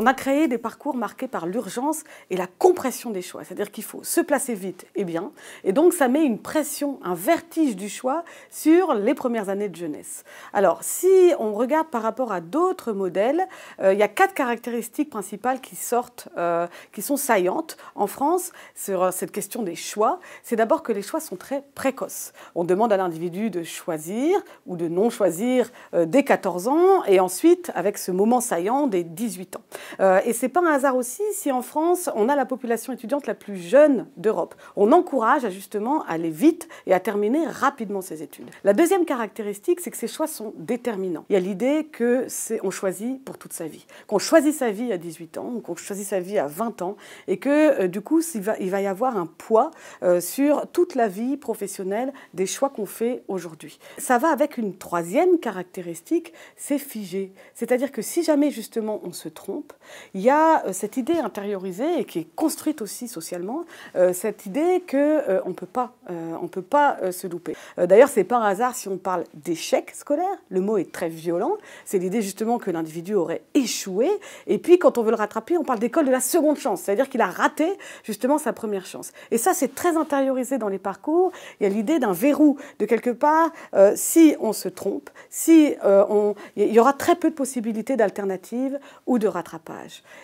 On a créé des parcours marqués par l'urgence et la compression des choix. C'est-à-dire qu'il faut se placer vite et bien. Et donc, ça met une pression, un vertige du choix sur les premières années de jeunesse. Alors, si on regarde par rapport à d'autres modèles, euh, il y a quatre caractéristiques principales qui sortent, euh, qui sont saillantes en France sur euh, cette question des choix. C'est d'abord que les choix sont très précoces. On demande à l'individu de choisir ou de non choisir dès 14 ans et ensuite avec ce moment saillant des 18 ans. Et euh, et c'est pas un hasard aussi si en France, on a la population étudiante la plus jeune d'Europe. On encourage justement à aller vite et à terminer rapidement ses études. La deuxième caractéristique, c'est que ces choix sont déterminants. Il y a l'idée que c'est on choisit pour toute sa vie. Qu'on choisit sa vie à 18 ans qu'on choisit sa vie à 20 ans et que euh, du coup, il va, y avoir un poids euh, sur toute la vie professionnelle des choix qu'on fait aujourd'hui. Ça va avec une troisième caractéristique, c'est figé. C'est-à-dire que si jamais justement on se trompe, il y a euh, cette idée intériorisée et qui est construite aussi socialement, euh, cette idée que euh, on peut pas, on peut pas se louper. D'ailleurs, c'est un hasard si on parle d'échec scolaire, le mot est très violent. C'est l'idée justement que l'individu aurait échoué. Et puis, quand on veut le rattraper, on parle d'école de la seconde chance, c'est-à-dire qu'il a raté justement sa première chance. Et ça, c'est très intériorisé dans les parcours. Il y a l'idée d'un verrou de quelque part. si on se trompe, si on, il y aura très peu de possibilités d'alternatives ou de rattrapage.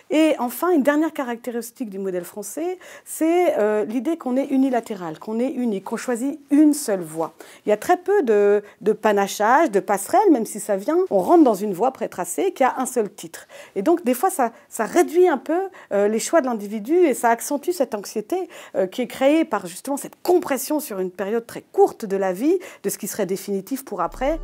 Et enfin, une dernière caractéristique du modèle français, c'est euh, l'idée qu'on est unilatéral, qu'on est unique, qu'on choisit une seule voie. Il y a très peu de, panachage, de passerelles, même si ça vient, on rentre dans une voie prétracée qui a un seul titre. Et donc, des fois, ça, réduit un peu euh, les choix de l'individu et ça accentue cette anxiété euh, qui est créée par justement cette compression sur une période très courte de la vie, de ce qui serait définitif pour après.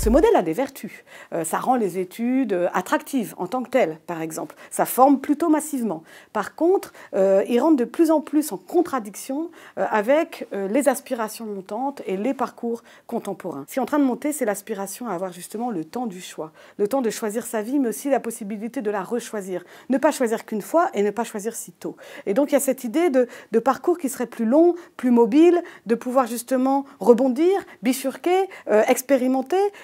Ce modèle a des vertus. Euh, ça rend les études euh, attractives en tant que telles, par exemple. Ça forme plutôt massivement. Par contre, euh, il rentre de plus en plus en contradiction avec les aspirations montantes et les parcours contemporains. Ce qui est en train de monter, c'est l'aspiration à avoir justement le temps du choix. Le temps de choisir sa vie, mais aussi la possibilité de la rechoisir. Ne pas choisir qu'une fois et ne pas choisir si tôt. Et donc, il y a cette idée de, de parcours qui serait plus long, plus mobile, de pouvoir justement rebondir, bifurquer, expérimenter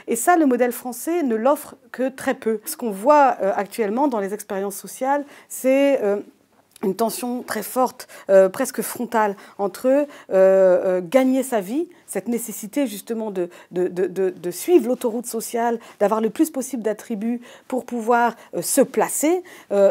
et ça, le modèle français ne l'offre que très peu. Ce qu'on voit euh, actuellement dans les expériences sociales, c'est euh, une tension très forte, euh, presque frontale, entre euh, euh, gagner sa vie, cette nécessité justement de, de, de suivre l'autoroute sociale, d'avoir le plus possible d'attributs pour pouvoir se placer,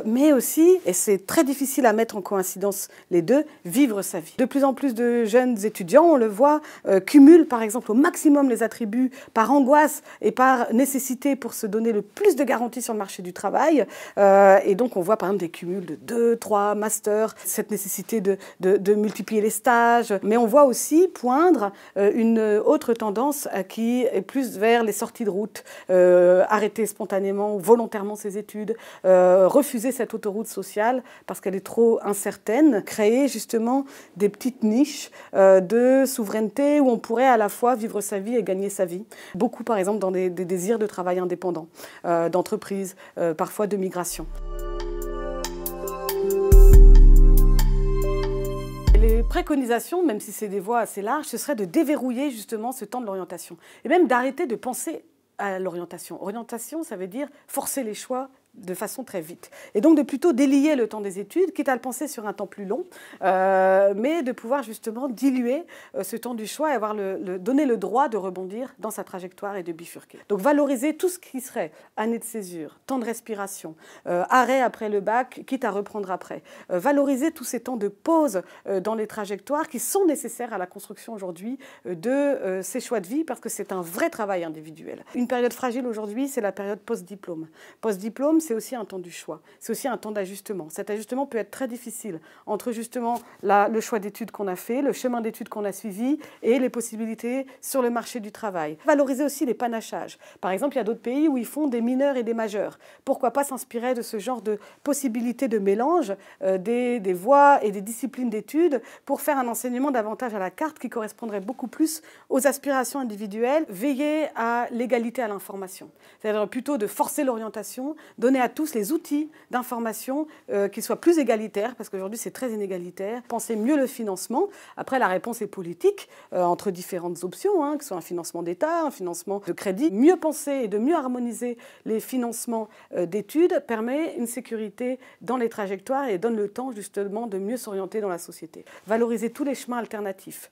mais aussi, et c'est très difficile à mettre en coïncidence les deux, vivre sa vie. De plus en plus de jeunes étudiants, on le voit, cumulent par exemple au maximum les attributs par angoisse et par nécessité pour se donner le plus de garanties sur le marché du travail. et donc on voit par exemple des cumuls de 2, 3, master, cette nécessité de, de, multiplier les stages. Mais on voit aussi poindre euh, une autre tendance euh, qui est plus vers les sorties de route, euh, arrêter spontanément ou volontairement ses études, refuser cette autoroute sociale parce qu'elle est trop incertaine, créer justement des petites niches de souveraineté où on pourrait à la fois vivre sa vie et gagner sa vie. Beaucoup par exemple dans des, des désirs de travail indépendant, d'entreprise, parfois de migration. préconisation, même si c'est des voies assez larges, ce serait de déverrouiller justement ce temps de l'orientation. Et même d'arrêter de penser à l'orientation. Orientation, ça veut dire forcer les choix de façon très vite. Et donc de plutôt délier le temps des études, quitte à le penser sur un temps plus long, euh, mais de pouvoir justement diluer euh, ce temps du choix et avoir le, donner le droit de rebondir dans sa trajectoire et de bifurquer. Donc valoriser tout ce qui serait année de césure, temps de respiration, euh, arrêt après le bac, quitte à reprendre après. valoriser tous ces temps de pause dans les trajectoires qui sont nécessaires à la construction aujourd'hui de ces choix de vie, parce que c'est un vrai travail individuel. Une période fragile aujourd'hui, c'est la période post-diplôme. Post-diplôme, c'est aussi un temps du choix, c'est aussi un temps d'ajustement. Cet ajustement peut être très difficile entre justement le choix d'études qu'on a fait, le chemin d'études qu'on a suivi et les possibilités sur le marché du travail. Valoriser aussi les panachages. Par exemple, il y a d'autres pays où ils font des mineurs et des majeurs. Pourquoi pas s'inspirer de ce genre de possibilités de mélange euh, des, des voies et des disciplines d'études pour faire un enseignement davantage à la carte qui correspondrait beaucoup plus aux aspirations individuelles, veiller à l'égalité à l'information. C'est-à-dire plutôt de forcer l'orientation, donner à tous les outils d'information euh, qui soient plus égalitaires, parce qu'aujourd'hui c'est très inégalitaire, penser mieux le financement. Après, la réponse est politique, euh, entre différentes options, hein, que ce soit un financement d'État, un financement de crédit. Mieux penser et de mieux harmoniser les financements euh, d'études permet une sécurité dans les trajectoires et donne le temps justement de mieux s'orienter dans la société. Valoriser tous les chemins alternatifs.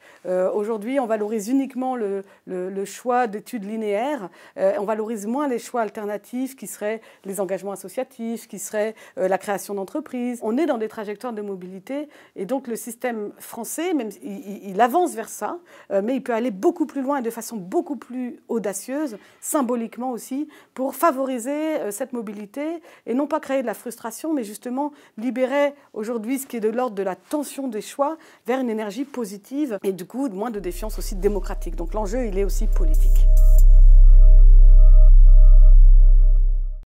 Aujourd'hui, on valorise uniquement le, le choix d'études linéaires, on valorise moins les choix alternatifs qui seraient les engagements associatif, qui serait euh, la création d'entreprises. On est dans des trajectoires de mobilité et donc le système français, même, il, il avance vers ça, euh, mais il peut aller beaucoup plus loin et de façon beaucoup plus audacieuse, symboliquement aussi, pour favoriser euh, cette mobilité et non pas créer de la frustration, mais justement libérer aujourd'hui ce qui est de l'ordre de la tension des choix vers une énergie positive et du coup moins de défiance aussi démocratique. Donc l'enjeu, il est aussi politique.